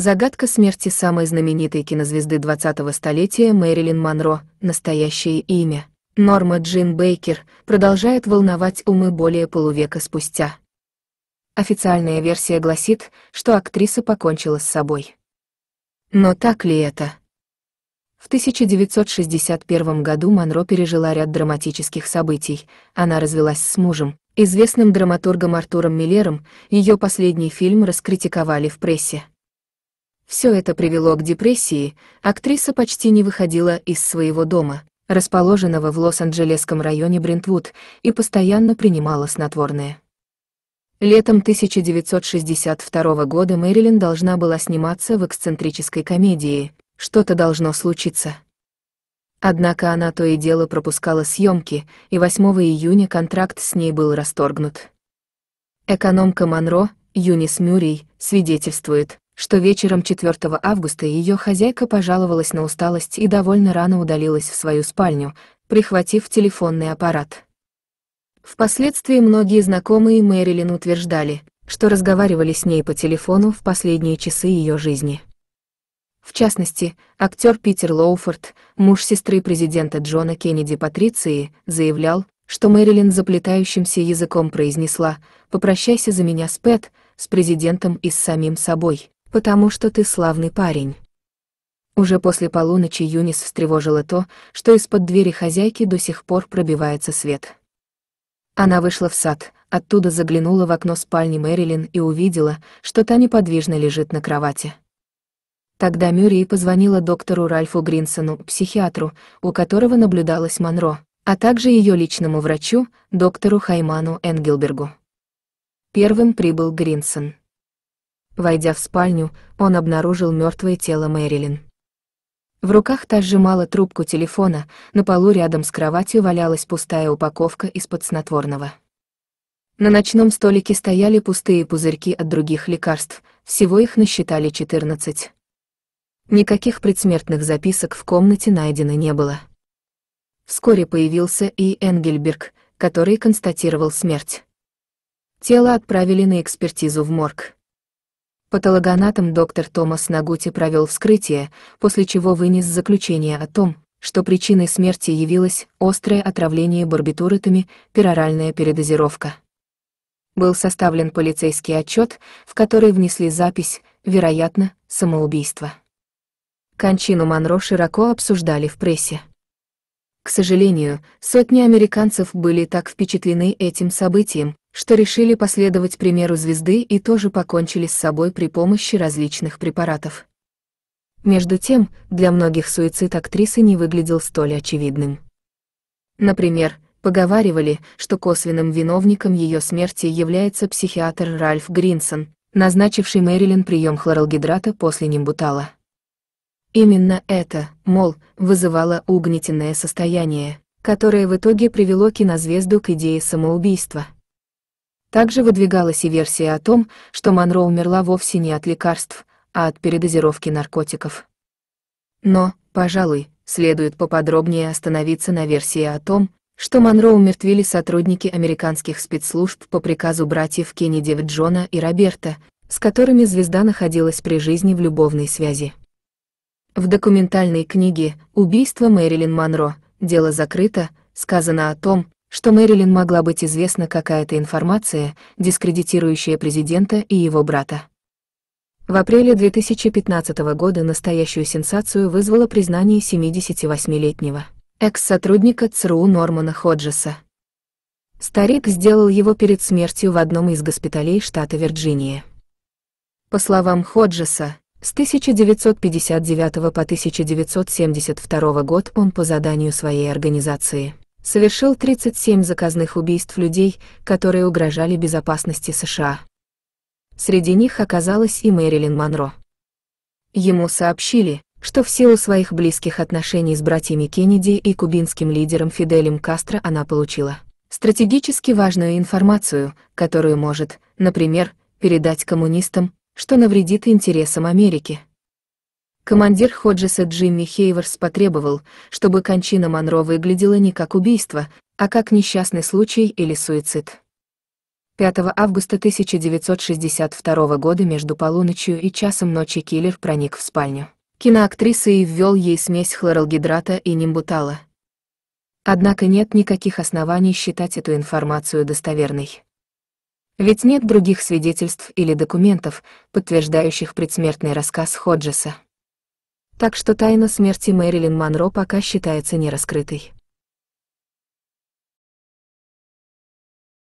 Загадка смерти самой знаменитой кинозвезды 20-го столетия Мэрилин Монро, настоящее имя. Норма Джин Бейкер продолжает волновать умы более полувека спустя. Официальная версия гласит, что актриса покончила с собой. Но так ли это? В 1961 году Монро пережила ряд драматических событий. Она развелась с мужем, известным драматургом Артуром Миллером, ее последний фильм раскритиковали в прессе. Все это привело к депрессии, актриса почти не выходила из своего дома, расположенного в Лос-Анджелесском районе Брентвуд, и постоянно принимала снотворное. Летом 1962 года Мэрилин должна была сниматься в эксцентрической комедии «Что-то должно случиться». Однако она то и дело пропускала съемки, и 8 июня контракт с ней был расторгнут. Экономка Монро, Юнис Мюррей, свидетельствует, что вечером 4 августа ее хозяйка пожаловалась на усталость и довольно рано удалилась в свою спальню, прихватив телефонный аппарат. Впоследствии многие знакомые Мэрилин утверждали, что разговаривали с ней по телефону в последние часы ее жизни. В частности, актер Питер Лоуфорд, муж сестры президента Джона Кеннеди Патриции, заявлял, что Мэрилин заплетающимся языком произнесла «Попрощайся за меня с Пэт», с президентом и с самим собой потому что ты славный парень». Уже после полуночи Юнис встревожила то, что из-под двери хозяйки до сих пор пробивается свет. Она вышла в сад, оттуда заглянула в окно спальни Мэрилин и увидела, что та неподвижно лежит на кровати. Тогда Мюррей позвонила доктору Ральфу Гринсону, психиатру, у которого наблюдалась Монро, а также ее личному врачу, доктору Хайману Энгелбергу. Первым прибыл Гринсон. Войдя в спальню, он обнаружил мертвое тело Мэрилин. В руках та сжимала трубку телефона, на полу рядом с кроватью валялась пустая упаковка из-под снотворного. На ночном столике стояли пустые пузырьки от других лекарств, всего их насчитали 14. Никаких предсмертных записок в комнате найдено не было. Вскоре появился и Энгельберг, который констатировал смерть. Тело отправили на экспертизу в морг. Патологоанатом доктор Томас Нагути провел вскрытие, после чего вынес заключение о том, что причиной смерти явилось острое отравление барбитуратами, пероральная передозировка. Был составлен полицейский отчет, в который внесли запись, вероятно, самоубийство. Кончину Монро широко обсуждали в прессе. К сожалению, сотни американцев были так впечатлены этим событием, что решили последовать примеру звезды и тоже покончили с собой при помощи различных препаратов. Между тем, для многих суицид актрисы не выглядел столь очевидным. Например, поговаривали, что косвенным виновником ее смерти является психиатр Ральф Гринсон, назначивший Мэрилин прием хлоралгидрата после нимбутала. Именно это, мол, вызывало угнетенное состояние, которое в итоге привело кинозвезду к идее самоубийства – также выдвигалась и версия о том, что Монро умерла вовсе не от лекарств, а от передозировки наркотиков. Но, пожалуй, следует поподробнее остановиться на версии о том, что Монро умертвили сотрудники американских спецслужб по приказу братьев Кеннеди Джона и Роберта, с которыми звезда находилась при жизни в любовной связи. В документальной книге «Убийство Мэрилин Монро. Дело закрыто» сказано о том, что Мэрилин могла быть известна какая-то информация, дискредитирующая президента и его брата. В апреле 2015 года настоящую сенсацию вызвало признание 78-летнего экс-сотрудника ЦРУ Нормана Ходжеса. Старик сделал его перед смертью в одном из госпиталей штата Вирджиния. По словам Ходжеса, с 1959 по 1972 год он по заданию своей организации совершил 37 заказных убийств людей, которые угрожали безопасности США. Среди них оказалась и Мэрилин Монро. Ему сообщили, что в силу своих близких отношений с братьями Кеннеди и кубинским лидером Фиделем Кастро она получила стратегически важную информацию, которую может, например, передать коммунистам, что навредит интересам Америки. Командир Ходжеса Джимми Хейворс потребовал, чтобы кончина Монро выглядела не как убийство, а как несчастный случай или суицид. 5 августа 1962 года между полуночью и часом ночи киллер проник в спальню. Киноактриса и ввел ей смесь хлоралгидрата и нимбутала. Однако нет никаких оснований считать эту информацию достоверной. Ведь нет других свидетельств или документов, подтверждающих предсмертный рассказ Ходжеса так что тайна смерти Мэрилин Монро пока считается нераскрытой.